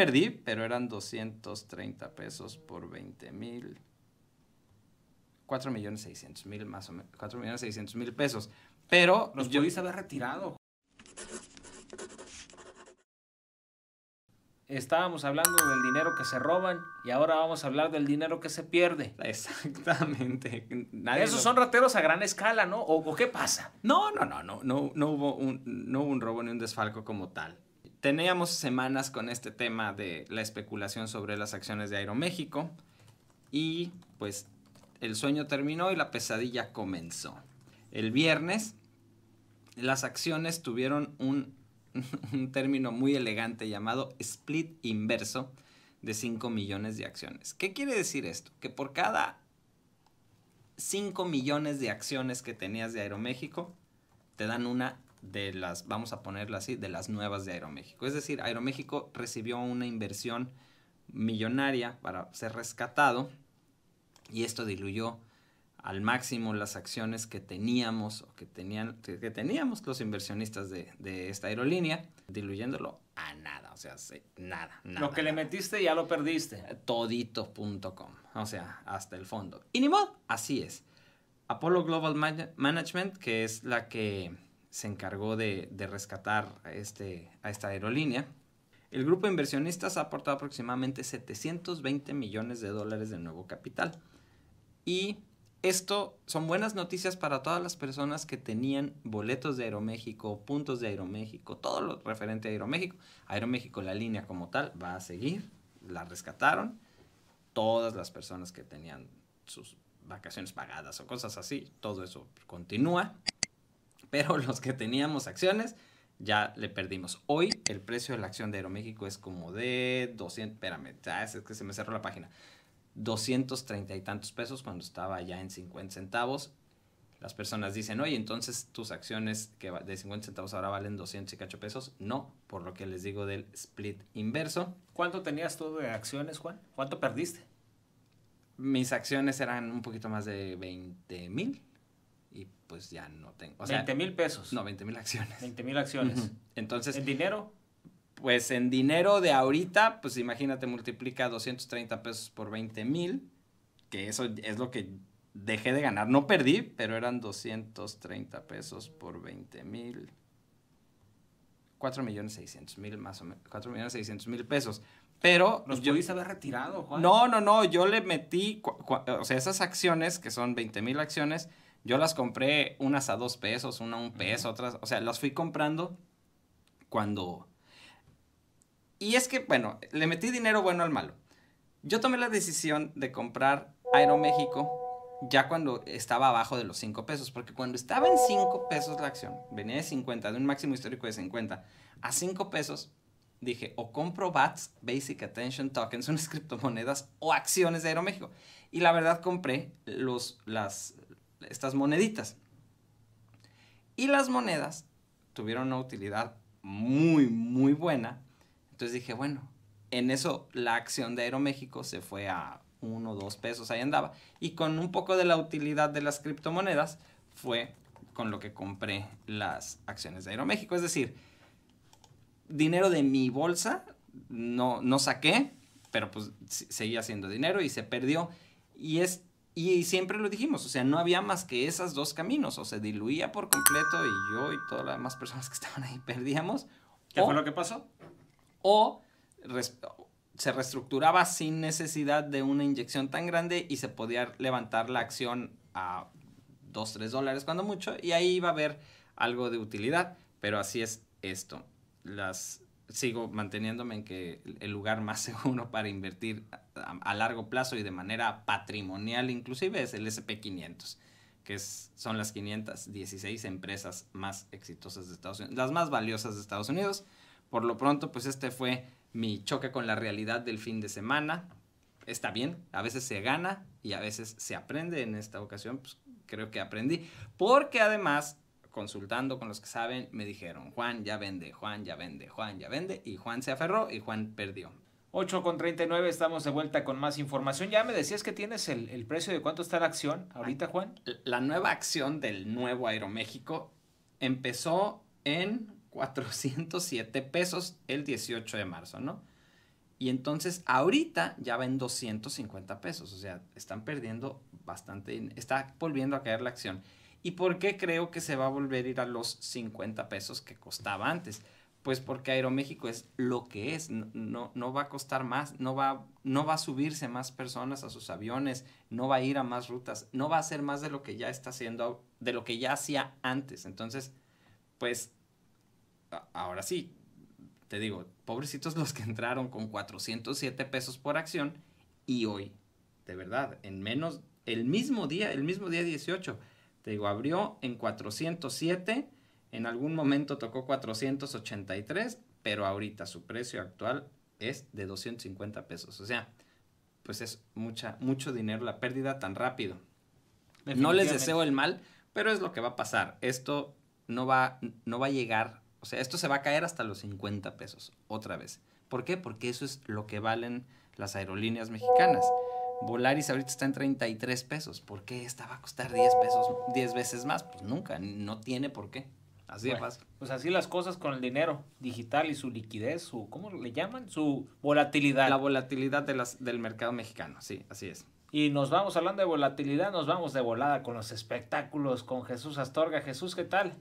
perdí, pero eran 230 pesos por 20 mil. 4 millones 600 mil más o menos. 4 millones 600 mil pesos. Pero los yo... haber retirado. Estábamos hablando del dinero que se roban y ahora vamos a hablar del dinero que se pierde. Exactamente. Nadie Esos son rateros a gran escala, ¿no? ¿O, qué pasa? No, no, no, no, no, no hubo no hubo un robo ni un desfalco como tal teníamos semanas con este tema de la especulación sobre las acciones de Aeroméxico y pues el sueño terminó y la pesadilla comenzó. El viernes las acciones tuvieron un, término muy elegante llamado split inverso de 5 millones de acciones. ¿Qué quiere decir esto? Que por cada 5 millones de acciones que tenías de Aeroméxico, te dan una de las, vamos a ponerla así, de las nuevas de Aeroméxico. Es decir, Aeroméxico recibió una inversión millonaria para ser rescatado y esto diluyó al máximo las acciones que teníamos o que, tenían, que teníamos los inversionistas de, esta aerolínea, diluyéndolo a nada, o sea, nada, nada. Lo que le metiste ya lo perdiste. Eh, Todito.com, o sea, hasta el fondo. Y ni modo, así es. Apollo Global Management, que es la que se encargó de, rescatar a, este, a esta aerolínea. El grupo de inversionistas ha aportado aproximadamente 720 millones de dólares de nuevo capital. Y esto son buenas noticias para todas las personas que tenían boletos de Aeroméxico, puntos de Aeroméxico, todo lo referente a Aeroméxico. Aeroméxico, la línea como tal, va a seguir. La rescataron. Todas las personas que tenían sus vacaciones pagadas o cosas así, todo eso continúa pero los que teníamos acciones ya le perdimos. Hoy el precio de la acción de Aeroméxico es como de 200, espérame, es que se me cerró la página, 230 y tantos pesos cuando estaba ya en 50 centavos. Las personas dicen, oye, entonces tus acciones que de 50 centavos ahora valen 200 y cacho pesos. No, por lo que les digo del split inverso. ¿Cuánto tenías tú de acciones, Juan? ¿Cuánto perdiste? Mis acciones eran un poquito más de 20 mil y pues ya no tengo. O sea, 20 mil pesos. No, 20 mil acciones. 20 mil acciones. Entonces. ¿En dinero? Pues en dinero de ahorita, pues imagínate, multiplica 230 pesos por 20 mil, que eso es lo que dejé de ganar. No perdí, pero eran 230 pesos por 20 mil. 4 millones 600 mil más o menos. 4 millones 600 mil pesos. Pero. Los yo, pudiste haber retirado, Juan. No, no, no. Yo le metí. O sea, esas acciones, que son 20 mil acciones, yo las compré unas a dos pesos, una a un peso, otras, o sea, las fui comprando cuando... Y es que, bueno, le metí dinero bueno al malo. Yo tomé la decisión de comprar Aeroméxico ya cuando estaba abajo de los cinco pesos, porque cuando estaba en cinco pesos la acción, venía de 50, de un máximo histórico de 50, a cinco pesos, dije, o compro BATS, Basic Attention Tokens, unas criptomonedas o acciones de Aeroméxico. Y la verdad compré los, las, estas moneditas. Y las monedas tuvieron una utilidad muy, muy buena. Entonces dije, bueno, en eso la acción de Aeroméxico se fue a uno o dos pesos, ahí andaba. Y con un poco de la utilidad de las criptomonedas fue con lo que compré las acciones de Aeroméxico. Es decir, dinero de mi bolsa no, no saqué, pero pues seguía siendo dinero y se perdió. Y es y siempre lo dijimos, o sea, no había más que esas dos caminos, o se diluía por completo y yo y todas las demás personas que estaban ahí perdíamos. ¿Qué fue lo que pasó? O se reestructuraba sin necesidad de una inyección tan grande y se podía levantar la acción a 2, 3 dólares cuando mucho y ahí iba a haber algo de utilidad, pero así es esto. Las sigo manteniéndome en que el lugar más seguro para invertir a, largo plazo y de manera patrimonial inclusive es el SP500, que es, son las 516 empresas más exitosas de Estados Unidos, las más valiosas de Estados Unidos. Por lo pronto, pues este fue mi choque con la realidad del fin de semana. Está bien, a veces se gana y a veces se aprende. En esta ocasión, pues creo que aprendí. Porque además consultando con los que saben, me dijeron, Juan ya vende, Juan ya vende, Juan ya vende, y Juan se aferró y Juan perdió. 8 con 39, estamos de vuelta con más información. Ya me decías que tienes el, precio de cuánto está la acción ahorita, ah, Juan. La nueva acción del nuevo Aeroméxico empezó en 407 pesos el 18 de marzo, ¿no? Y entonces ahorita ya va en 250 pesos, o sea, están perdiendo bastante, está volviendo a caer la acción. ¿Y por qué creo que se va a volver a ir a los 50 pesos que costaba antes? Pues porque Aeroméxico es lo que es, no, va a costar más, no va, no va a subirse más personas a sus aviones, no va a ir a más rutas, no va a hacer más de lo que ya está haciendo, de lo que ya hacía antes. Entonces, pues, ahora sí, te digo, pobrecitos los que entraron con 407 pesos por acción y hoy, de verdad, en menos, el mismo día, el mismo día 18, te digo, abrió en 407, en algún momento tocó 483, pero ahorita su precio actual es de 250 pesos. O sea, pues es mucha, mucho dinero la pérdida tan rápido. No les deseo el mal, pero es lo que va a pasar. Esto no va, no va a llegar, o sea, esto se va a caer hasta los 50 pesos otra vez. ¿Por qué? Porque eso es lo que valen las aerolíneas mexicanas. Volaris ahorita está en 33 pesos. ¿Por qué esta va a costar 10 pesos, 10 veces más? Pues nunca, no tiene por qué. Así es fácil. Pues así las cosas con el dinero digital y su liquidez, su, ¿cómo le llaman? Su volatilidad. La volatilidad del mercado mexicano, sí, así es. Y nos vamos hablando de volatilidad, nos vamos de volada con los espectáculos, con Jesús Astorga. Jesús, ¿qué tal?